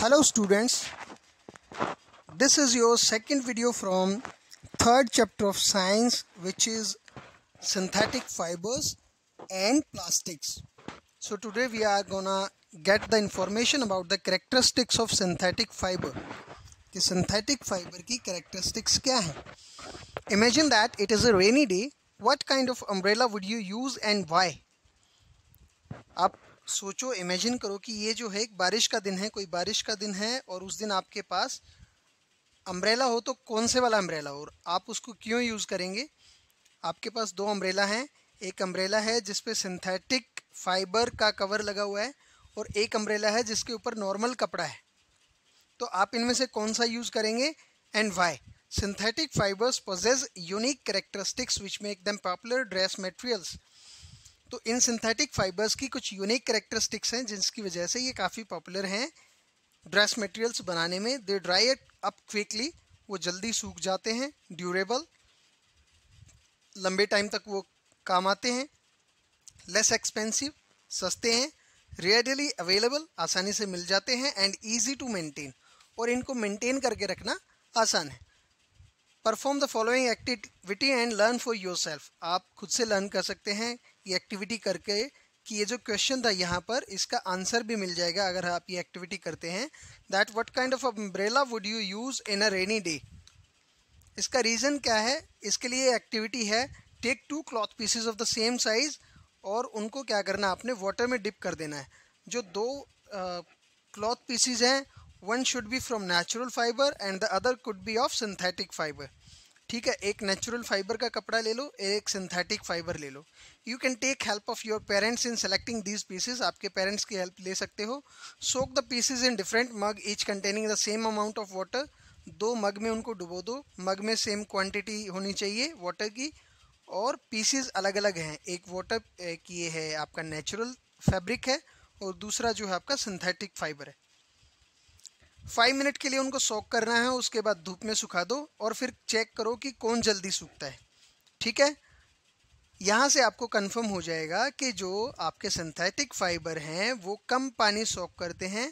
hello students this is your second video from third chapter of science which is synthetic fibers and plastics so today we are gonna get the information about the characteristics of synthetic fiber The synthetic fiber की characteristics क्या है imagine that it is a rainy day what kind of umbrella would you use and why आप सोचो imagine करो कि ये जो है एक बारिश का दिन है कोई बारिश का दिन है और उस दिन आपके पास अम्ब्रेला हो तो कौन से वाला अम्ब्रेला हो आप उसको क्यों यूज़ करेंगे आपके पास दो अम्ब्रेला हैं एक अम्ब्रेला है जिसपे सिंथेटिक फाइबर का कवर लगा हुआ है और एक अम्ब्रेला है जिसके ऊपर नॉर्मल कपड़ा है तो आप इनमें से कौन सा यूज़ करेंगे and why synthetic fibres possess unique characteristics which make them popular dress materials तो इन सिंथेटिक फाइबर्स की कुछ यूनिक करेक्टरिस्टिक्स हैं जिसकी वजह से ये काफ़ी पॉपुलर हैं ड्रेस मटेरियल्स बनाने में दे ड्राई अप क्विकली वो जल्दी सूख जाते हैं ड्यूरेबल लंबे टाइम तक वो काम आते हैं लेस एक्सपेंसिव सस्ते हैं रेयरली अवेलेबल आसानी से मिल जाते हैं एंड ईजी टू मेनटेन और इनको मेनटेन करके रखना आसान है perform the following activity and learn for yourself आप खुद से लर्न कर सकते हैं ये एक्टिविटी करके कि ये जो क्वेश्चन था यहाँ पर इसका आंसर भी मिल जाएगा अगर आप ये एक्टिविटी करते हैं that what kind of umbrella would you use in a rainy day इसका रीज़न क्या है इसके लिए एक्टिविटी है take two cloth pieces of the same size और उनको क्या करना आपने वाटर में डिप कर देना है जो दो क्लॉथ uh, पीसीज हैं one should be from natural fibre and the other could be of synthetic fibre ठीक है एक नेचुरल फाइबर का कपड़ा ले लो एक सिंथेटिक फाइबर ले लो you can take help of your parents in selecting these pieces आपके पेरेंट्स की हेल्प ले सकते हो soak the pieces in different mug each containing the same amount of water दो मग में उनको डुबो दो मग में सेम क्वांटिटी होनी चाहिए वाटर की और पीसेज अलग अलग हैं एक वाटर की ये है आपका नेचुरल फैब्रिक है और दूसरा जो है आपका सिंथेटिक फाइबर है फाइव मिनट के लिए उनको सोक करना है उसके बाद धूप में सुखा दो और फिर चेक करो कि कौन जल्दी सूखता है ठीक है यहाँ से आपको कंफर्म हो जाएगा कि जो आपके सिंथेटिक फाइबर हैं वो कम पानी सोक करते हैं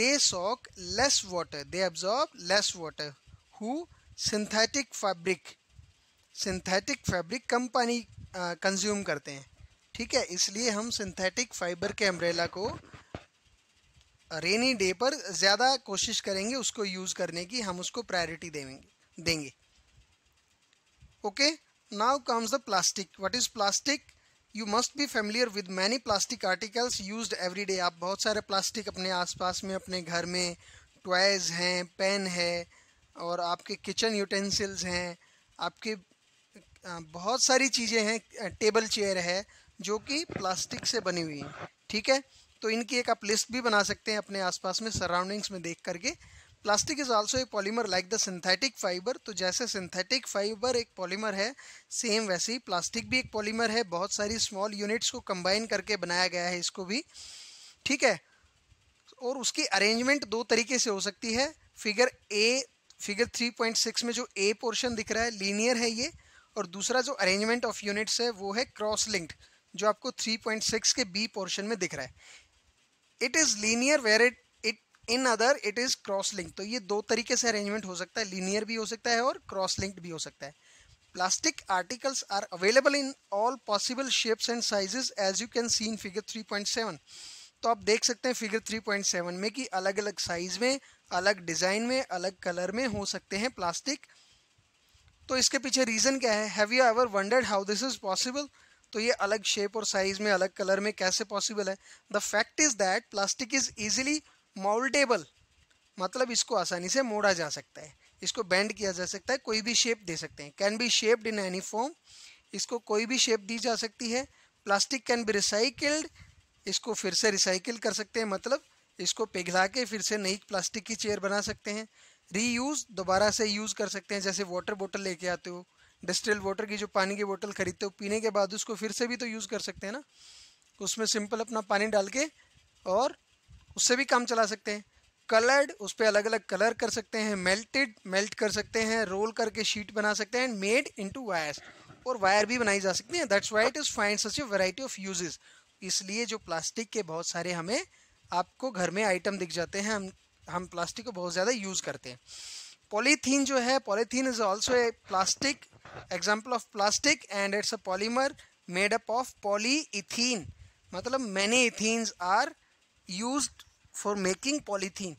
they soak less water they absorb less water who synthetic fabric synthetic fabric कम पानी कंज्यूम करते हैं ठीक है इसलिए हम सिंथेटिक फाइबर के अम्ब्रेला को रेनी डे पर ज़्यादा कोशिश करेंगे उसको यूज़ करने की हम उसको प्रायोरिटी देंगे देंगे okay now comes the plastic what is plastic you must be familiar with many plastic articles use every day आप बहुत सारे प्लास्टिक अपने आसपास में अपने घर में टॉयज हैं पेन है और आपके किचन यूटेंसिल्स हैं आपके बहुत सारी चीज़ें हैं टेबल चेयर है जो कि प्लास्टिक से बनी हुई हैं ठीक है तो इनकी एक आप लिस्ट भी बना सकते हैं अपने आसपास में सराउंडिंग्स में देख करके plastic is also a polymer like the synthetic fibre तो जैसे सिंथेटिक फाइबर एक पॉलीमर है सेम वैसे ही प्लास्टिक भी एक पॉलीमर है बहुत सारी स्मॉल यूनिट्स को कंबाइन करके बनाया गया है इसको भी ठीक है और उसकी अरेंजमेंट दो तरीके से हो सकती है फिगर ए फिगर 3.6 में जो ए पोर्शन दिख रहा है लीनियर है ये और दूसरा जो अरेंजमेंट ऑफ यूनिट्स है वो है क्रॉस लिंक्ड जो आपको 3.6 के बी पोर्शन में दिख रहा है it is linear where it it in other it is cross link तो ये दो तरीके से अरेंजमेंट हो सकता है लीनियर भी हो सकता है और क्रॉस लिंक्ड भी हो सकता है plastic articles are available in all possible shapes and sizes as you can figure three point 3.7 तो आप देख सकते हैं फिगर 3.7 में कि अलग अलग साइज में अलग डिज़ाइन में अलग कलर में हो सकते हैं प्लास्टिक तो इसके पीछे रीज़न क्या है have you ever wondered how this is possible तो ये अलग शेप और साइज़ में अलग कलर में कैसे पॉसिबल है the fact is that plastic is easily mouldable मतलब इसको आसानी से मोड़ा जा सकता है इसको बेंड किया जा सकता है कोई भी शेप दे सकते हैं can be shaped in any form इसको कोई भी शेप दी जा सकती है प्लास्टिक कैन बी रिसाइकिल्ड इसको फिर से रिसाइकिल कर सकते हैं मतलब इसको पिघला के फिर से नई प्लास्टिक की चेयर बना सकते हैं री दोबारा से यूज़ कर सकते हैं जैसे वाटर बॉटल लेके आते हो डिस्टिल वाटर की जो पानी की बोतल खरीदते हो पीने के बाद उसको फिर से भी तो यूज़ कर सकते हैं ना उसमें सिंपल अपना पानी डाल के और उससे भी काम चला सकते हैं कलर्ड उस पर अलग अलग कलर कर सकते हैं मेल्टेड मेल्ट कर सकते हैं रोल करके शीट बना सकते हैं एंड मेड इनटू वायर्स और वायर भी बनाई जा सकती है that's why it is find such a variety of uses इसलिए जो प्लास्टिक के बहुत सारे हमें आपको घर में आइटम दिख जाते हैं हम हम प्लास्टिक को बहुत ज़्यादा यूज़ करते हैं पॉलीथीन जो है polythene is also a plastic example of plastic and it's a polymer made up of polyethene मतलब many ethenes are use for making polythene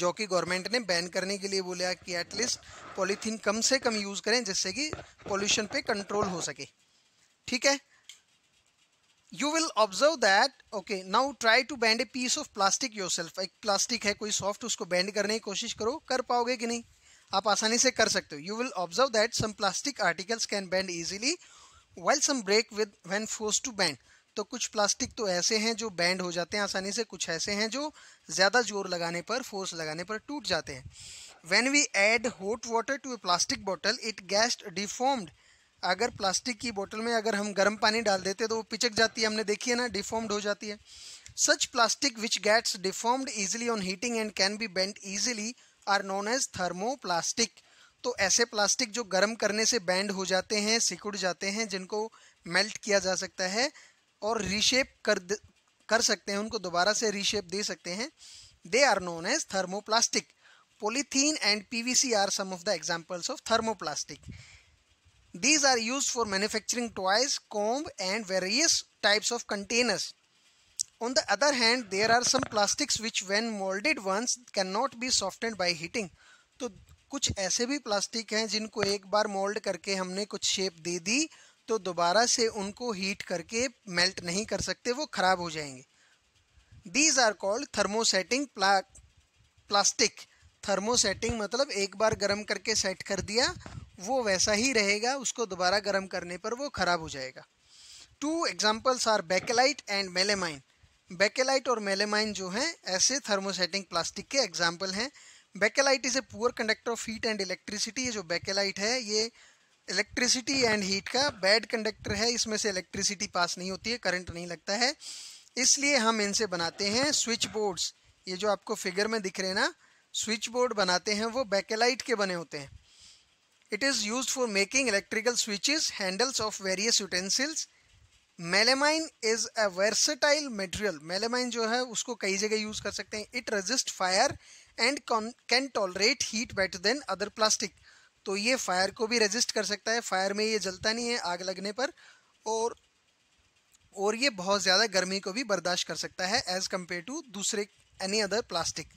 जो कि गवर्नमेंट ने बैन करने के लिए बोला कि एटलीस्ट पॉलीथीन कम से कम यूज़ करें जिससे कि पॉल्यूशन पे कंट्रोल हो सके ठीक है you will observe that okay now try to bend a piece of plastic yourself एक प्लास्टिक है कोई सॉफ्ट उसको बैंड करने की कोशिश करो कर पाओगे कि नहीं आप आसानी से कर सकते हो you will observe that some plastic articles can bend easily well some break with when force to bend तो कुछ प्लास्टिक तो ऐसे हैं जो बैंड हो जाते हैं आसानी से कुछ ऐसे हैं जो ज़्यादा जोर लगाने पर फोर्स लगाने पर टूट जाते हैं when we add hot water to a plastic bottle it गैस्ट डिफॉर्म्ड अगर प्लास्टिक की बोतल में अगर हम गर्म पानी डाल देते तो वो पिचक जाती है हमने देखी है ना डिफॉर्म्ड हो जाती है such plastic which gets deformed easily on heating and can be bent easily are known as thermoplastic तो ऐसे प्लास्टिक जो गर्म करने से बैंड हो जाते हैं सिकुड़ जाते हैं जिनको मेल्ट किया जा सकता है और रीशेप कर कर सकते हैं उनको दोबारा से रीशेप दे सकते हैं they are known as thermo plastic polythene and P V C are some of the examples of thermo plastic these are use for manufacturing toys comb and various types of containers On the other hand, there are some plastics which when molded once cannot be softened by heating. तो कुछ ऐसे भी plastic हैं जिनको एक बार mould करके हमने कुछ शेप दे दी तो दोबारा से उनको हीट करके मेल्ट नहीं कर सकते वो ख़राब हो जाएंगे these are called thermosetting pla plastic thermosetting मतलब एक बार गर्म करके सेट कर दिया वो वैसा ही रहेगा उसको दोबारा गर्म करने पर वो ख़राब हो जाएगा two examples are Bakelite and melamine Bakelite और मेलेमाइन जो हैं ऐसे थर्मोसेटिंग प्लास्टिक के एग्जाम्पल हैं Bakelite is a poor conductor of heat and electricity ये जो बेकेलाइट है ये इलेक्ट्रिसिटी एंड हीट का बैड कंडक्टर है इसमें से इलेक्ट्रिसिटी पास नहीं होती है करंट नहीं लगता है इसलिए हम इनसे बनाते हैं स्विच बोर्ड्स ये जो आपको फिगर में दिख रहे हैं ना स्विच बोर्ड बनाते हैं वो बैकेलाइट के बने होते हैं it is use for making electrical switches handles of various utensils melamine is a versatile material melamine जो है उसको कई जगह यूज कर सकते हैं it resist fire and can tolerate heat better than other plastic तो ये फायर को भी रेजिस्ट कर सकता है फायर में ये जलता नहीं है आग लगने पर और और ये बहुत ज़्यादा गर्मी को भी बर्दाश्त कर सकता है एज़ कम्पेयर टू दूसरे any other plastic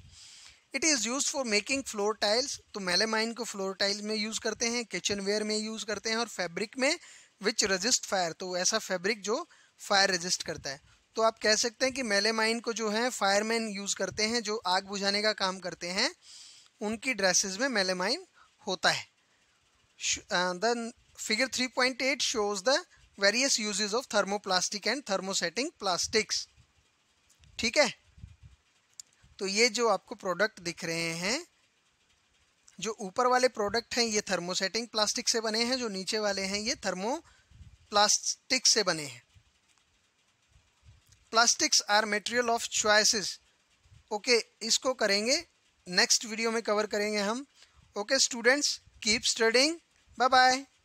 it is use for making floor tiles तो मेलेमाइन को फ्लोर टाइल में यूज़ करते हैं किचन वेयर में यूज़ करते हैं और फैब्रिक में विच रजिस्ट फायर तो ऐसा फैब्रिक जो फायर रजिस्ट करता है तो आप कह सकते हैं कि मेलेमाइन को जो है फायरमैन यूज़ करते हैं जो आग बुझाने का काम करते हैं उनकी ड्रेसेस में मेलेमाइन होता है the figure 3.8 the various usages of thermo plastic and thermosetting plastics ठीक है तो ये जो आपको प्रोडक्ट दिख रहे हैं जो ऊपर वाले प्रोडक्ट हैं ये थर्मोसेटिंग प्लास्टिक से बने हैं जो नीचे वाले हैं ये थर्मो प्लास्टिक से बने हैं plastics are material of choices okay इसको करेंगे नेक्स्ट वीडियो में कवर करेंगे हम okay students keep studying bye bye